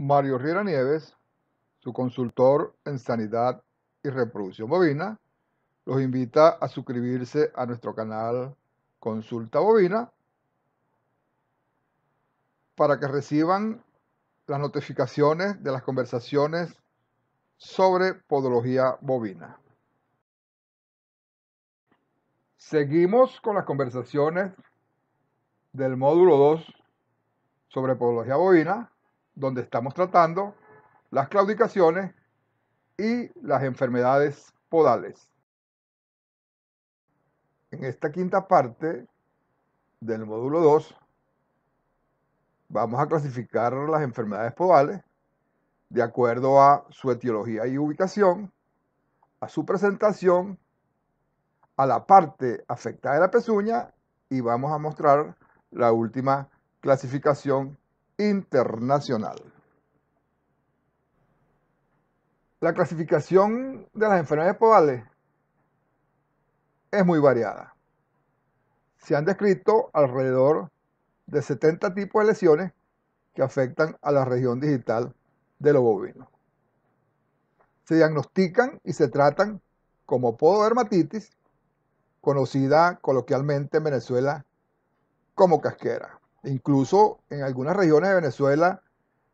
Mario Riera Nieves, su consultor en sanidad y reproducción bovina, los invita a suscribirse a nuestro canal Consulta Bovina para que reciban las notificaciones de las conversaciones sobre podología bovina. Seguimos con las conversaciones del módulo 2 sobre podología bovina donde estamos tratando las claudicaciones y las enfermedades podales. En esta quinta parte del módulo 2 vamos a clasificar las enfermedades podales de acuerdo a su etiología y ubicación, a su presentación, a la parte afectada de la pezuña y vamos a mostrar la última clasificación internacional. La clasificación de las enfermedades podales es muy variada. Se han descrito alrededor de 70 tipos de lesiones que afectan a la región digital de los bovinos. Se diagnostican y se tratan como pododermatitis, conocida coloquialmente en Venezuela como casquera. Incluso en algunas regiones de Venezuela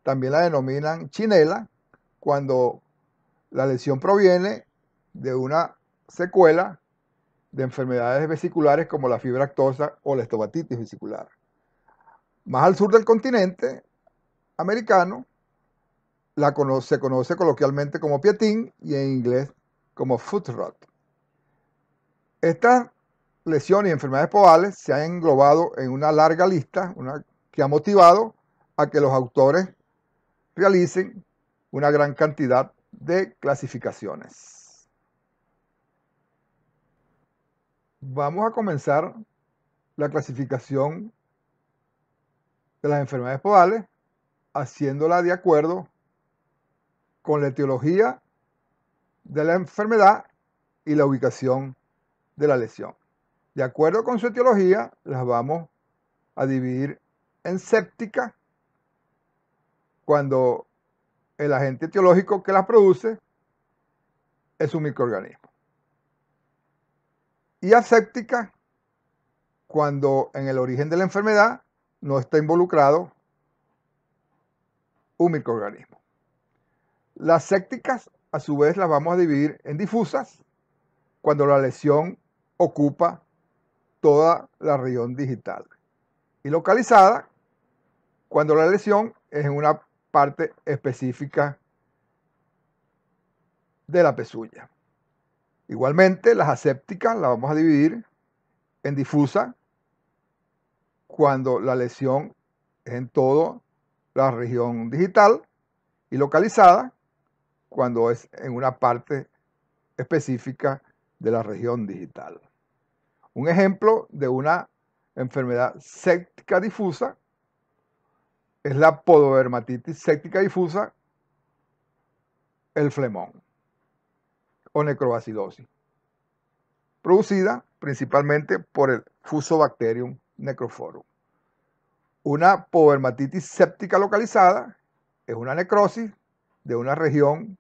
también la denominan chinela, cuando la lesión proviene de una secuela de enfermedades vesiculares como la fibra actosa o la estomatitis vesicular. Más al sur del continente americano, la se conoce coloquialmente como piatín y en inglés como foot rot lesiones y enfermedades pobales se han englobado en una larga lista que ha motivado a que los autores realicen una gran cantidad de clasificaciones. Vamos a comenzar la clasificación de las enfermedades podales haciéndola de acuerdo con la etiología de la enfermedad y la ubicación de la lesión de acuerdo con su etiología, las vamos a dividir en sépticas cuando el agente etiológico que las produce es un microorganismo. Y asépticas cuando en el origen de la enfermedad no está involucrado un microorganismo. Las sépticas, a su vez, las vamos a dividir en difusas cuando la lesión ocupa toda la región digital. Y localizada cuando la lesión es en una parte específica de la pezuña. Igualmente, las asépticas las vamos a dividir en difusa cuando la lesión es en toda la región digital y localizada cuando es en una parte específica de la región digital. Un ejemplo de una enfermedad séptica difusa es la pododermatitis séptica difusa, el flemón o necroacidosis, producida principalmente por el Fusobacterium necroforum. Una pododermatitis séptica localizada es una necrosis de una región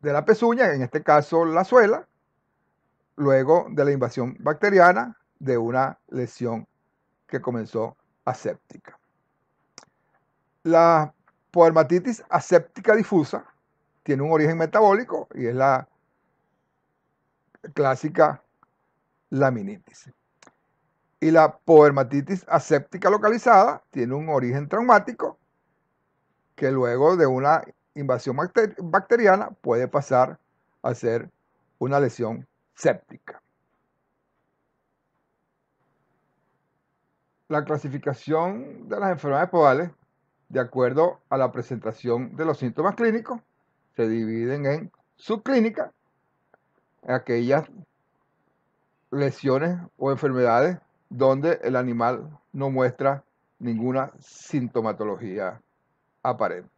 de la pezuña, en este caso la suela, luego de la invasión bacteriana de una lesión que comenzó aséptica. La podermatitis aséptica difusa tiene un origen metabólico y es la clásica laminitis. Y la podermatitis aséptica localizada tiene un origen traumático que luego de una invasión bacteriana puede pasar a ser una lesión la clasificación de las enfermedades podales, de acuerdo a la presentación de los síntomas clínicos, se dividen en subclínica, aquellas lesiones o enfermedades donde el animal no muestra ninguna sintomatología aparente,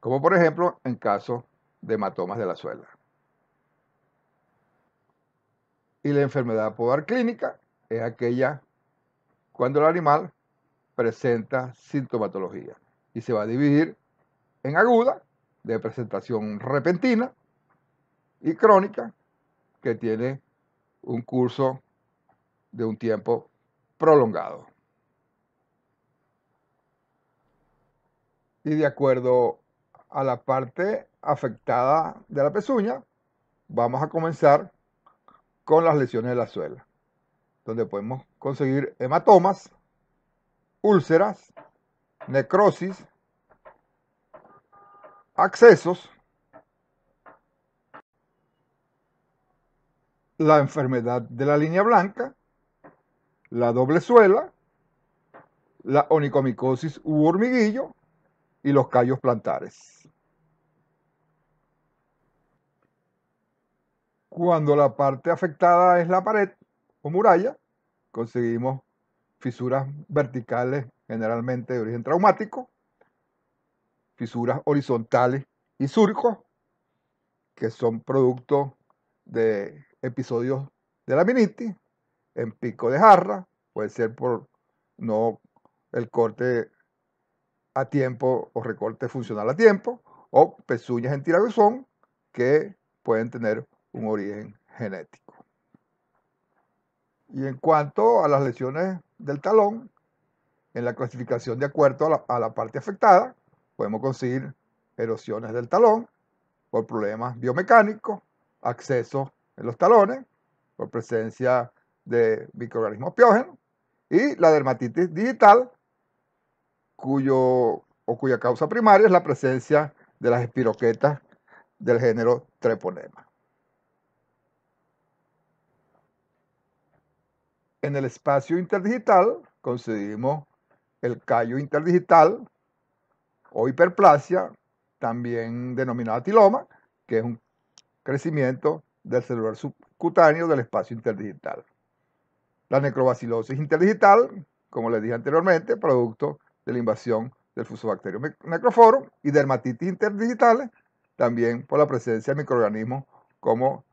como por ejemplo en caso de hematomas de la suela. Y la enfermedad podar clínica es aquella cuando el animal presenta sintomatología y se va a dividir en aguda, de presentación repentina, y crónica, que tiene un curso de un tiempo prolongado. Y de acuerdo a la parte afectada de la pezuña, vamos a comenzar con las lesiones de la suela, donde podemos conseguir hematomas, úlceras, necrosis, accesos, la enfermedad de la línea blanca, la doble suela, la onicomicosis u hormiguillo y los callos plantares. Cuando la parte afectada es la pared o muralla, conseguimos fisuras verticales generalmente de origen traumático, fisuras horizontales y surcos, que son producto de episodios de laminitis en pico de jarra, puede ser por no el corte a tiempo o recorte funcional a tiempo, o pezuñas en tirabuzón que pueden tener un origen genético. Y en cuanto a las lesiones del talón, en la clasificación de acuerdo a la, parte afectada, podemos conseguir erosiones del talón por problemas biomecánicos, acceso en los talones, por presencia de microorganismos piógenos y la dermatitis digital, cuyo, o cuya causa primaria es la presencia de las espiroquetas del género treponema. En el espacio interdigital conseguimos el callo interdigital o hiperplasia, también denominada tiloma, que es un crecimiento del celular subcutáneo del espacio interdigital. La necrobacilosis interdigital, como les dije anteriormente, producto de la invasión del fusobacterio necroforo y dermatitis interdigitales, también por la presencia de microorganismos como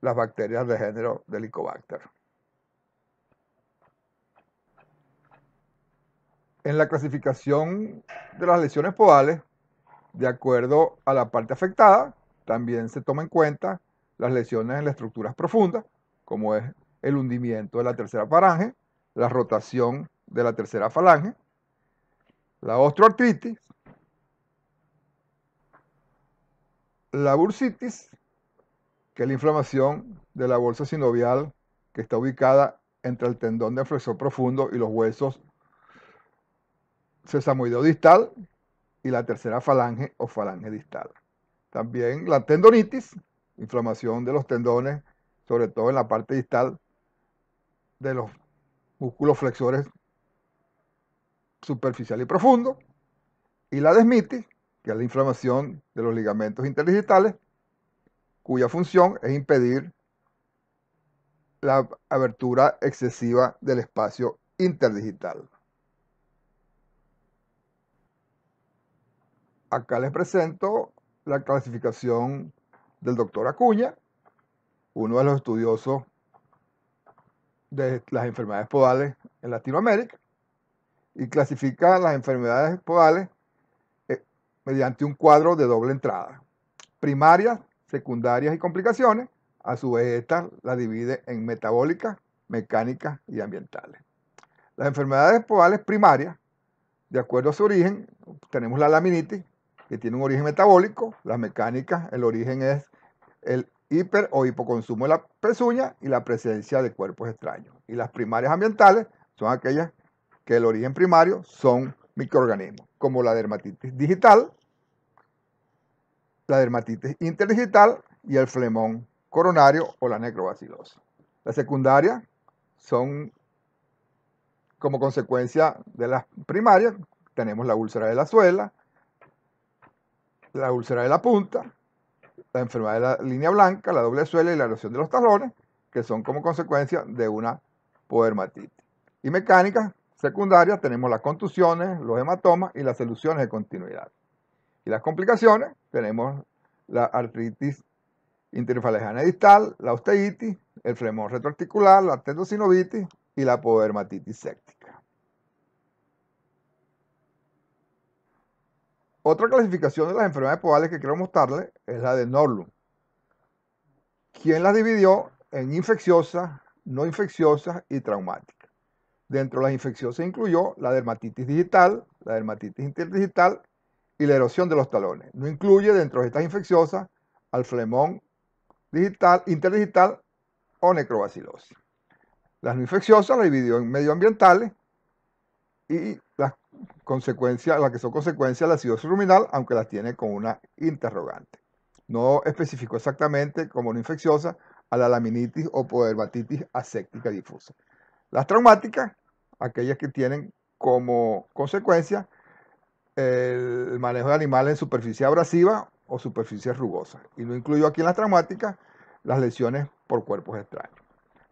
las bacterias de género Licobacter. en la clasificación de las lesiones podales, de acuerdo a la parte afectada, también se toma en cuenta las lesiones en las estructuras profundas, como es el hundimiento de la tercera falange, la rotación de la tercera falange, la osteoartritis, la bursitis, que es la inflamación de la bolsa sinovial que está ubicada entre el tendón de flexor profundo y los huesos sesamoideo distal y la tercera falange o falange distal. También la tendonitis, inflamación de los tendones, sobre todo en la parte distal de los músculos flexores superficial y profundo. Y la desmitis, que es la inflamación de los ligamentos interdigitales, cuya función es impedir la abertura excesiva del espacio interdigital. Acá les presento la clasificación del doctor Acuña, uno de los estudiosos de las enfermedades podales en Latinoamérica, y clasifica las enfermedades podales eh, mediante un cuadro de doble entrada. Primarias, secundarias y complicaciones. A su vez, esta la divide en metabólicas, mecánicas y ambientales. Las enfermedades podales primarias, de acuerdo a su origen, tenemos la laminitis, que tiene un origen metabólico, las mecánicas, el origen es el hiper o hipoconsumo de la presuña y la presencia de cuerpos extraños. Y las primarias ambientales son aquellas que el origen primario son microorganismos, como la dermatitis digital, la dermatitis interdigital y el flemón coronario o la necrobacilosa. Las secundaria son como consecuencia de las primarias, tenemos la úlcera de la suela, la úlcera de la punta, la enfermedad de la línea blanca, la doble suela y la erosión de los talones, que son como consecuencia de una podermatitis. Y mecánicas secundarias tenemos las contusiones, los hematomas y las soluciones de continuidad. Y las complicaciones tenemos la artritis interfalejana distal, la osteitis, el fremón retroarticular, la tendosinovitis y la podermatitis septica. Otra clasificación de las enfermedades podales que quiero mostrarles es la de Norlund, quien las dividió en infecciosas, no infecciosas y traumáticas. Dentro de las infecciosas incluyó la dermatitis digital, la dermatitis interdigital y la erosión de los talones. No incluye dentro de estas infecciosas al flemón digital, interdigital o necrobacilosis. Las no infecciosas las dividió en medioambientales y las consecuencia, las que son consecuencia de la acidosis ruminal, aunque las tiene con una interrogante. No especificó exactamente como no infecciosa a la laminitis o batitis aséptica difusa. Las traumáticas, aquellas que tienen como consecuencia el manejo de animales en superficie abrasiva o superficie rugosa. Y no incluyó aquí en las traumáticas las lesiones por cuerpos extraños.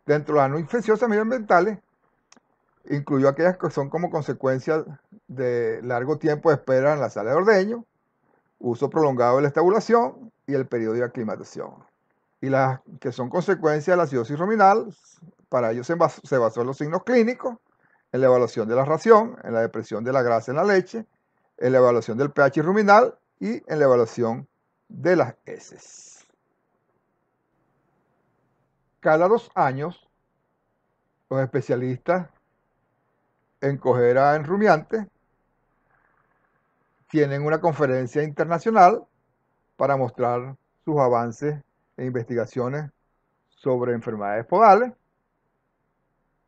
Dentro de las no infecciosas medioambientales, incluyó aquellas que son como consecuencia de largo tiempo de espera en la sala de ordeño, uso prolongado de la estabulación y el periodo de aclimatación. Y las que son consecuencia de la acidosis ruminal, para ello se basó en los signos clínicos, en la evaluación de la ración, en la depresión de la grasa en la leche, en la evaluación del pH ruminal y en la evaluación de las heces. Cada dos años, los especialistas encogerá en rumiante, tienen una conferencia internacional para mostrar sus avances e investigaciones sobre enfermedades podales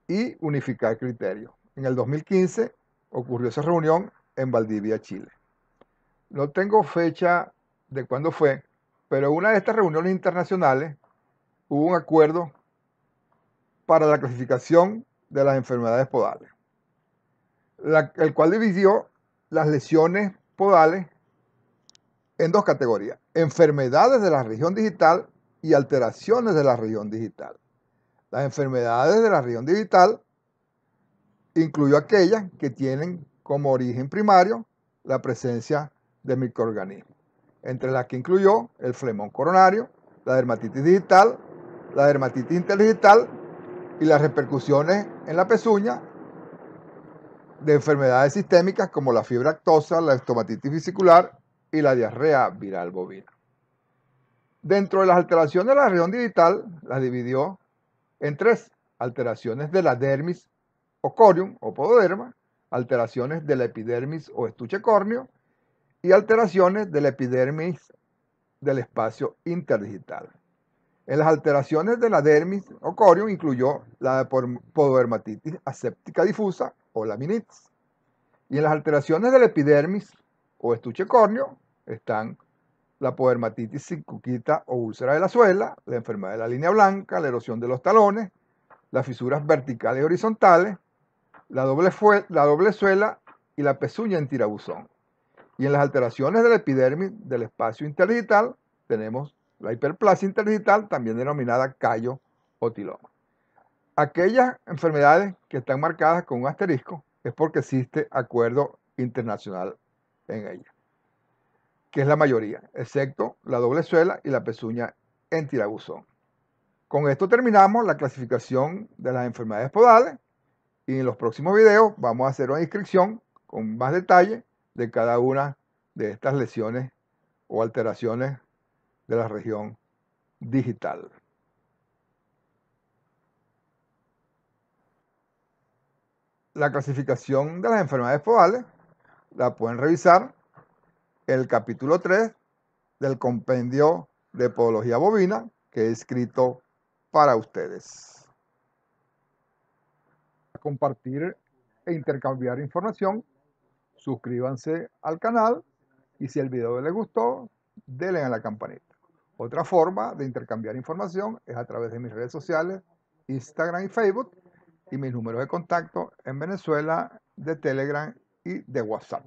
y unificar criterios. En el 2015 ocurrió esa reunión en Valdivia, Chile. No tengo fecha de cuándo fue, pero en una de estas reuniones internacionales hubo un acuerdo para la clasificación de las enfermedades podales el cual dividió las lesiones podales en dos categorías, enfermedades de la región digital y alteraciones de la región digital. Las enfermedades de la región digital incluyó aquellas que tienen como origen primario la presencia de microorganismos, entre las que incluyó el flemón coronario, la dermatitis digital, la dermatitis interdigital y las repercusiones en la pezuña de enfermedades sistémicas como la fiebre actosa, la estomatitis vesicular y la diarrea viral bovina. Dentro de las alteraciones de la región digital, las dividió en tres alteraciones de la dermis o corium o pododerma, alteraciones de la epidermis o estuche córneo y alteraciones de la epidermis del espacio interdigital. En las alteraciones de la dermis o corium incluyó la pododermatitis aséptica difusa, o laminitis. Y en las alteraciones del epidermis o estuche córneo están la podermatitis cuquita o úlcera de la suela, la enfermedad de la línea blanca, la erosión de los talones, las fisuras verticales y horizontales, la doble, la doble suela y la pezuña en tirabuzón. Y en las alteraciones del epidermis del espacio interdigital tenemos la hiperplasia interdigital, también denominada callo o tiloma. Aquellas enfermedades que están marcadas con un asterisco es porque existe acuerdo internacional en ellas, que es la mayoría, excepto la doble suela y la pezuña en tirabuzón. Con esto terminamos la clasificación de las enfermedades podales y en los próximos videos vamos a hacer una inscripción con más detalle de cada una de estas lesiones o alteraciones de la región digital. la clasificación de las enfermedades fobales la pueden revisar el capítulo 3 del compendio de podología bovina que he escrito para ustedes. Para compartir e intercambiar información, suscríbanse al canal y si el video les gustó, denle a la campanita. Otra forma de intercambiar información es a través de mis redes sociales, Instagram y Facebook, y mis números de contacto en Venezuela de Telegram y de WhatsApp.